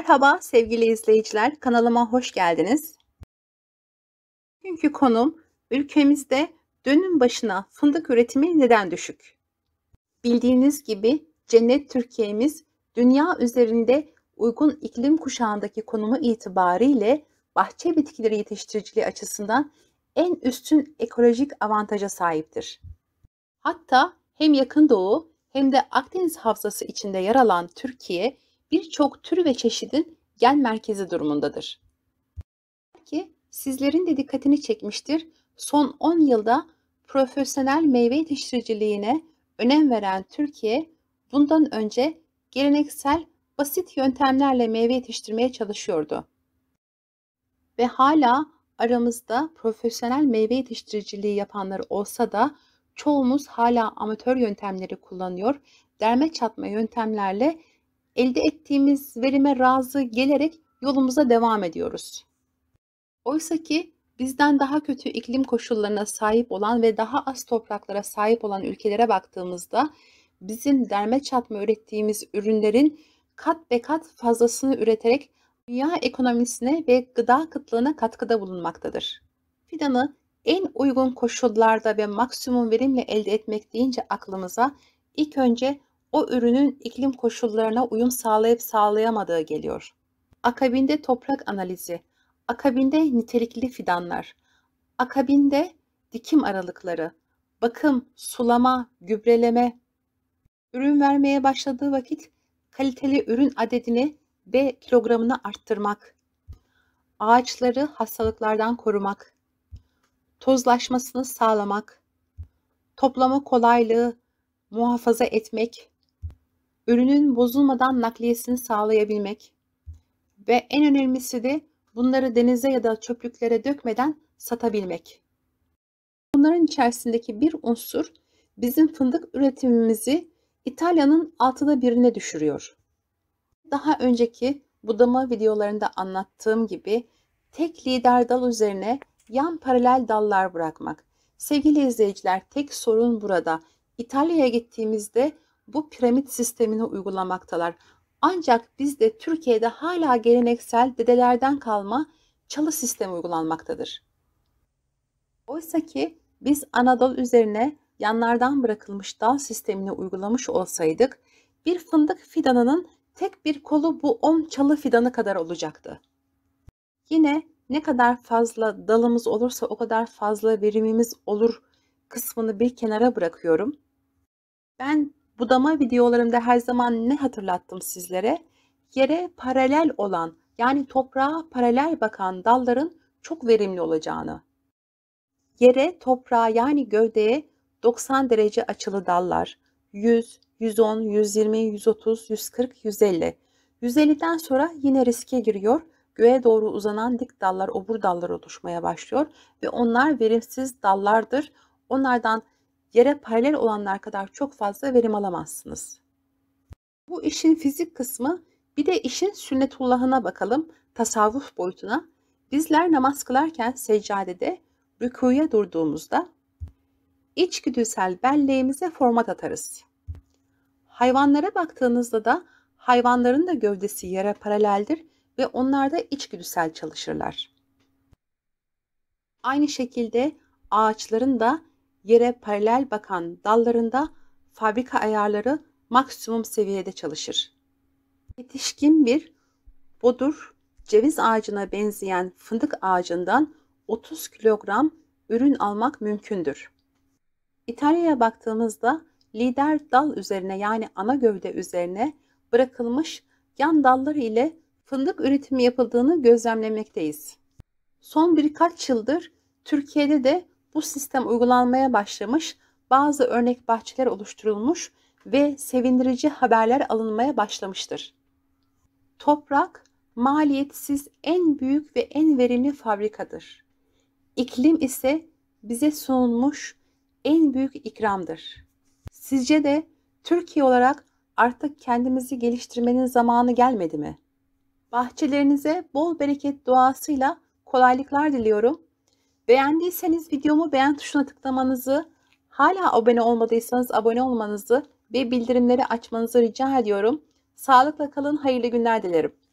Merhaba sevgili izleyiciler, kanalıma hoş geldiniz. Bugünkü konum ülkemizde dönüm başına fındık üretimi neden düşük? Bildiğiniz gibi Cennet Türkiye'miz dünya üzerinde uygun iklim kuşağındaki konumu itibariyle bahçe bitkileri yetiştiriciliği açısından en üstün ekolojik avantaja sahiptir. Hatta hem Yakın Doğu hem de Akdeniz havzası içinde yer alan Türkiye birçok tür ve çeşidin gen merkezi durumundadır. Belki sizlerin de dikkatini çekmiştir. Son 10 yılda profesyonel meyve yetiştiriciliğine önem veren Türkiye, bundan önce geleneksel basit yöntemlerle meyve yetiştirmeye çalışıyordu. Ve hala aramızda profesyonel meyve yetiştiriciliği yapanlar olsa da çoğumuz hala amatör yöntemleri kullanıyor, derme çatma yöntemlerle elde ettiğimiz verime razı gelerek yolumuza devam ediyoruz. Oysa ki bizden daha kötü iklim koşullarına sahip olan ve daha az topraklara sahip olan ülkelere baktığımızda bizim derme çatma ürettiğimiz ürünlerin kat be kat fazlasını üreterek dünya ekonomisine ve gıda kıtlığına katkıda bulunmaktadır. Fidanı en uygun koşullarda ve maksimum verimle elde etmek deyince aklımıza ilk önce o ürünün iklim koşullarına uyum sağlayıp sağlayamadığı geliyor. Akabinde toprak analizi, akabinde nitelikli fidanlar, akabinde dikim aralıkları, bakım, sulama, gübreleme. Ürün vermeye başladığı vakit kaliteli ürün adedini ve kilogramını arttırmak. Ağaçları hastalıklardan korumak. Tozlaşmasını sağlamak. Toplama kolaylığı muhafaza etmek ürünün bozulmadan nakliyesini sağlayabilmek ve en önemlisi de bunları denize ya da çöplüklere dökmeden satabilmek. Bunların içerisindeki bir unsur bizim fındık üretimimizi İtalya'nın altıda birine düşürüyor. Daha önceki budama videolarında anlattığım gibi tek lider dal üzerine yan paralel dallar bırakmak. Sevgili izleyiciler tek sorun burada. İtalya'ya gittiğimizde bu piramit sistemini uygulamaktalar. Ancak bizde Türkiye'de hala geleneksel dedelerden kalma çalı sistemi uygulanmaktadır. Oysa ki biz Anadolu üzerine yanlardan bırakılmış dal sistemini uygulamış olsaydık bir fındık fidanının tek bir kolu bu 10 çalı fidanı kadar olacaktı. Yine ne kadar fazla dalımız olursa o kadar fazla verimimiz olur kısmını bir kenara bırakıyorum. Ben budama videolarımda her zaman ne hatırlattım sizlere? Yere paralel olan yani toprağa paralel bakan dalların çok verimli olacağını. Yere, toprağa yani gövdeye 90 derece açılı dallar 100, 110, 120, 130, 140, 150. 150'den sonra yine riske giriyor. Göğe doğru uzanan dik dallar, obur dallar oluşmaya başlıyor ve onlar verimsiz dallardır. Onlardan yere paralel olanlar kadar çok fazla verim alamazsınız. Bu işin fizik kısmı bir de işin sünnetullahına bakalım tasavvuf boyutuna. Bizler namaz kılarken seccadede rükuya durduğumuzda içgüdüsel belleğimize format atarız. Hayvanlara baktığınızda da hayvanların da gövdesi yere paraleldir ve onlar da içgüdüsel çalışırlar. Aynı şekilde ağaçların da yere paralel bakan dallarında fabrika ayarları maksimum seviyede çalışır. Yetişkin bir bodur ceviz ağacına benzeyen fındık ağacından 30 kilogram ürün almak mümkündür. İtalya'ya baktığımızda lider dal üzerine yani ana gövde üzerine bırakılmış yan dalları ile fındık üretimi yapıldığını gözlemlemekteyiz. Son birkaç yıldır Türkiye'de de bu sistem uygulanmaya başlamış, bazı örnek bahçeler oluşturulmuş ve sevindirici haberler alınmaya başlamıştır. Toprak, maliyetsiz en büyük ve en verimli fabrikadır. İklim ise bize sunulmuş en büyük ikramdır. Sizce de Türkiye olarak artık kendimizi geliştirmenin zamanı gelmedi mi? Bahçelerinize bol bereket duasıyla kolaylıklar diliyorum. Beğendiyseniz videomu beğen tuşuna tıklamanızı, hala abone olmadıysanız abone olmanızı ve bildirimleri açmanızı rica ediyorum. Sağlıkla kalın, hayırlı günler dilerim.